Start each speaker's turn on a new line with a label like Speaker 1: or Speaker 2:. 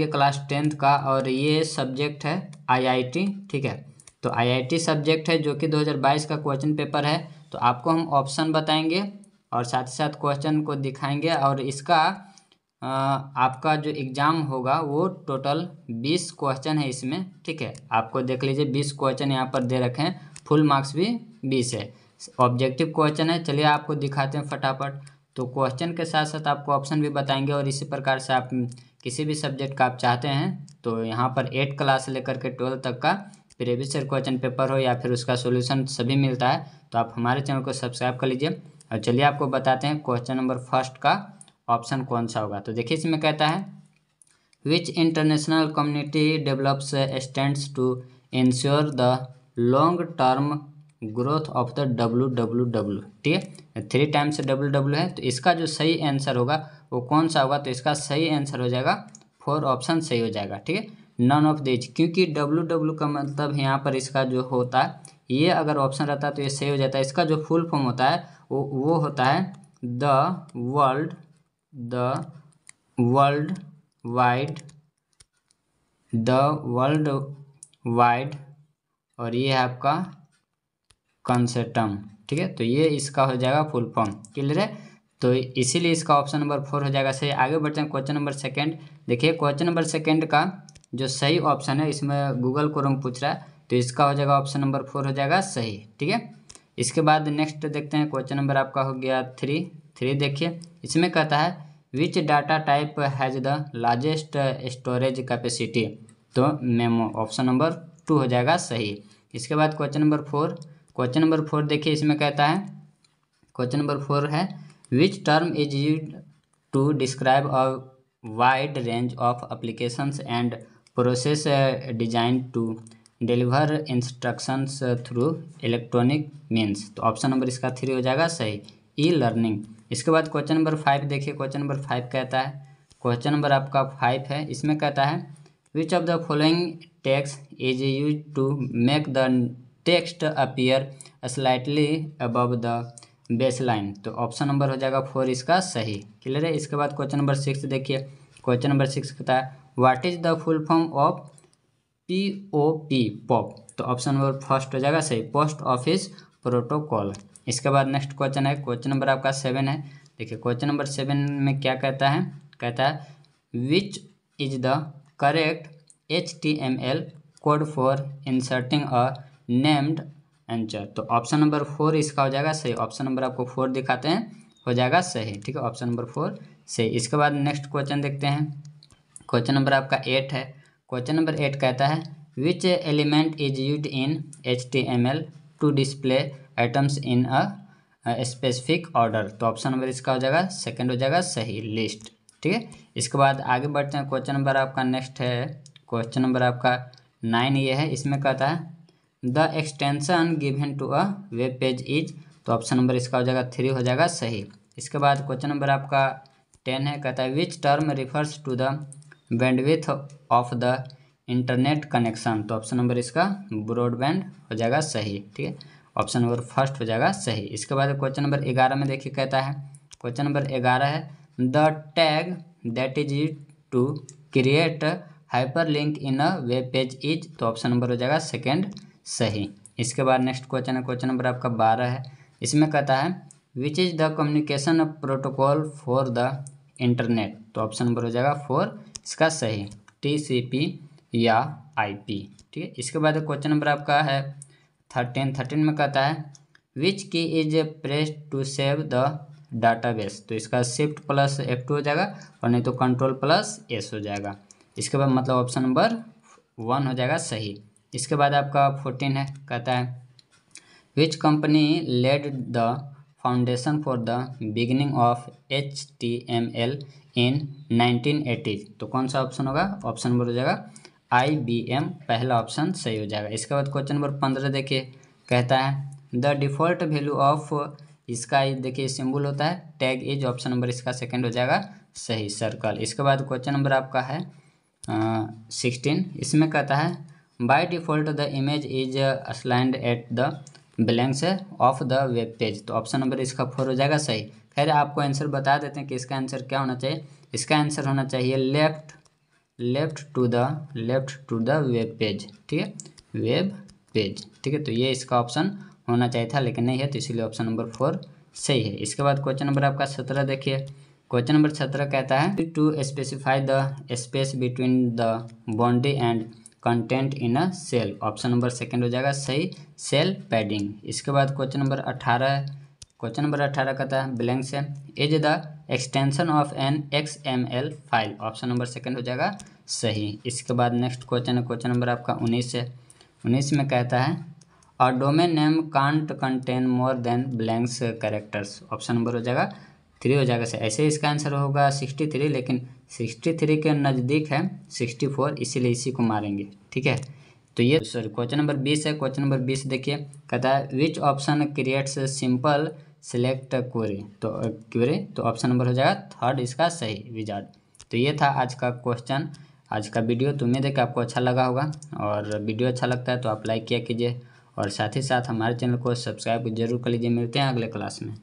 Speaker 1: ये class tenth का और ये सब्जेक्ट है आईआईटी ठीक है तो आईआईटी सब्जेक्ट है जो कि 2022 का क्वेश्चन पेपर है तो आपको हम ऑप्शन बताएंगे और साथ ही साथ क्वेश्चन को दिखाएंगे और इसका आ, आपका जो एग्ज़ाम होगा वो टोटल 20 क्वेश्चन है इसमें ठीक है आपको देख लीजिए 20 क्वेश्चन यहाँ पर दे रखे हैं फुल मार्क्स भी बीस है ऑब्जेक्टिव क्वेश्चन है चलिए आपको दिखाते हैं फटाफट तो क्वेश्चन के साथ साथ आपको ऑप्शन भी बताएंगे और इसी प्रकार से आप किसी भी सब्जेक्ट का आप चाहते हैं तो यहाँ पर एट क्लास से लेकर के ट्वेल्थ तक का प्रीवियस ईयर क्वेश्चन पेपर हो या फिर उसका सोल्यूशन सभी मिलता है तो आप हमारे चैनल को सब्सक्राइब कर लीजिए और चलिए आपको बताते हैं क्वेश्चन नंबर फर्स्ट का ऑप्शन कौन सा होगा तो देखिए इसमें कहता है which international community develops stands to ensure the long term growth of the W W W ठीक है थ्री टाइम्स डब्ल्यू डब्ल्यू है तो इसका जो सही आंसर होगा वो कौन सा होगा तो इसका सही आंसर हो जाएगा फोर ऑप्शन सही हो जाएगा ठीक है नन ऑफ दिज क्योंकि डब्लू डब्लू का मतलब यहाँ पर इसका जो होता है ये अगर ऑप्शन रहता है तो ये सही हो जाता है इसका जो फुल फॉर्म होता है वो वो होता है the world the world wide the world wide और ये है आपका कंसेटम ठीक है तो ये इसका हो जाएगा फुल फॉर्म क्लियर है तो इसीलिए इसका ऑप्शन नंबर फोर हो जाएगा सही आगे बढ़ते हैं क्वेश्चन नंबर सेकेंड देखिए क्वेश्चन नंबर सेकेंड का जो सही ऑप्शन है इसमें गूगल को रंग पूछ रहा है तो इसका हो जाएगा ऑप्शन नंबर फोर हो जाएगा सही ठीक है इसके बाद नेक्स्ट देखते हैं क्वेश्चन नंबर आपका हो गया थ्री थ्री देखिए इसमें कहता है which data type has the largest storage capacity तो मेमो ऑप्शन नंबर टू हो जाएगा सही इसके बाद question number four question number four देखिए इसमें कहता है क्वेश्चन नंबर फोर है which term is use to describe a wide range of applications and process design to deliver instructions through electronic means तो ऑप्शन नंबर इसका three हो जाएगा सही ई लर्निंग इसके बाद क्वेश्चन नंबर फाइव देखिए question number five कहता है क्वेश्चन नंबर आपका फाइव है इसमें कहता है which of the following tags is use to make the text appear slightly above the base line तो ऑप्शन नंबर हो जाएगा फोर इसका सही क्लियर है इसके बाद क्वेश्चन नंबर सिक्स देखिए क्वेश्चन नंबर सिक्स कहता है what is the full form of P O P pop तो ऑप्शन नंबर फर्स्ट हो जाएगा सही पोस्ट ऑफिस प्रोटोकॉल इसके बाद नेक्स्ट क्वेश्चन है क्वेश्चन नंबर आपका सेवन है देखिए क्वेश्चन नंबर सेवन में क्या कहता है कहता है which is the correct H T M L code for inserting a named answer तो ऑप्शन नंबर फोर इसका हो जाएगा सही ऑप्शन नंबर आपको फोर दिखाते हैं हो जाएगा सही ठीक है ऑप्शन नंबर फोर सही इसके बाद नेक्स्ट क्वेश्चन देखते हैं क्वेश्चन नंबर आपका एट है क्वेश्चन नंबर एट कहता है which element is use in H T M L to display items in a specific order तो ऑप्शन नंबर इसका हो जाएगा सेकेंड हो जाएगा सही लिस्ट ठीक है इसके बाद आगे बढ़ते हैं क्वेश्चन नंबर आपका नेक्स्ट है क्वेश्चन नंबर आपका नाइन ये है इसमें कहता है the extension given to a web page is तो ऑप्शन नंबर इसका हो जाएगा थ्री हो जाएगा सही इसके बाद क्वेश्चन नंबर आपका टेन है कहता है which term refers to the bandwidth of the internet connection तो ऑप्शन नंबर इसका ब्रॉडबैंड हो जाएगा सही ठीक है ऑप्शन नंबर फर्स्ट हो जाएगा सही इसके बाद क्वेश्चन नंबर ग्यारह में देखिए कहता है क्वेश्चन नंबर ग्यारह है the tag that is is to create hyperlink in a web page is तो ऑप्शन नंबर हो जाएगा सेकेंड सही इसके बाद नेक्स्ट क्वेश्चन है क्वेश्चन नंबर आपका बारह है इसमें कहता है which is the communication protocol for the internet तो ऑप्शन नंबर हो जाएगा फोर इसका सही टी सी पी या आई पी ठीक है इसके बाद क्वेश्चन नंबर आपका है थर्टीन थर्टीन में कहता है which key is a press to save the database तो इसका शिफ्ट प्लस एफ टू हो जाएगा और नहीं तो कंट्रोल प्लस एस हो जाएगा इसके बाद मतलब ऑप्शन नंबर वन हो जाएगा सही इसके बाद आपका फोर्टीन है कहता है which company led the foundation for the beginning of H T M L in nineteen eighties तो कौन सा ऑप्शन होगा ऑप्शन नंबर हो जाएगा आई बी एम पहला ऑप्शन सही हो जाएगा इसके बाद क्वेश्चन नंबर पंद्रह देखिए कहता है द डिफ़ॉल्ट वैल्यू ऑफ इसका देखिए सिंबल होता है टैग इज ऑप्शन नंबर इसका सेकंड हो जाएगा सही सर्कल इसके बाद क्वेश्चन नंबर आपका है सिक्सटीन इसमें कहता है by default the image is aligned at the blanks of the web page तो ऑप्शन नंबर इसका फोर हो जाएगा सही खैर आपको आंसर बता देते हैं कि इसका आंसर क्या होना चाहिए इसका आंसर होना चाहिए left left to the left to the web page ठीक है वेब पेज ठीक है तो ये इसका ऑप्शन होना चाहिए था लेकिन नहीं है तो इसीलिए ऑप्शन नंबर फोर सही है इसके बाद क्वेश्चन नंबर आपका सत्रह देखिए क्वेश्चन नंबर सत्रह कहता है to specify the space between the boundary and content in a cell option number second हो जाएगा सही सेल पैडिंग इसके बाद क्वेश्चन नंबर अठारह क्वेश्चन नंबर अठारह कहता है ब्लैंक से is the extension of an X M L file option number second हो जाएगा सही इसके बाद नेक्स्ट क्वेश्चन है क्वेश्चन नंबर आपका उन्नीस है उन्नीस में कहता है और domain name can't contain more than blanks characters option number हो जाएगा थ्री हो जाएगा सर ऐसे इसका आंसर होगा सिक्सटी थ्री लेकिन सिक्सटी थ्री के नज़दीक है सिक्सटी फोर इसीलिए इसी को मारेंगे ठीक है तो ये सॉरी क्वेश्चन नंबर बीस है क्वेश्चन नंबर बीस देखिए कहता है which option creates simple select query तो क्वेरी तो ऑप्शन नंबर हो जाएगा थर्ड इसका सही रिजल्ट तो ये था आज का क्वेश्चन आज का वीडियो तो उम्मीद है कि आपको अच्छा लगा होगा और वीडियो अच्छा लगता है तो आप लाइक किया कीजिए और साथ ही साथ हमारे चैनल को सब्सक्राइब जरूर कर लीजिए मिलते हैं अगले क्लास में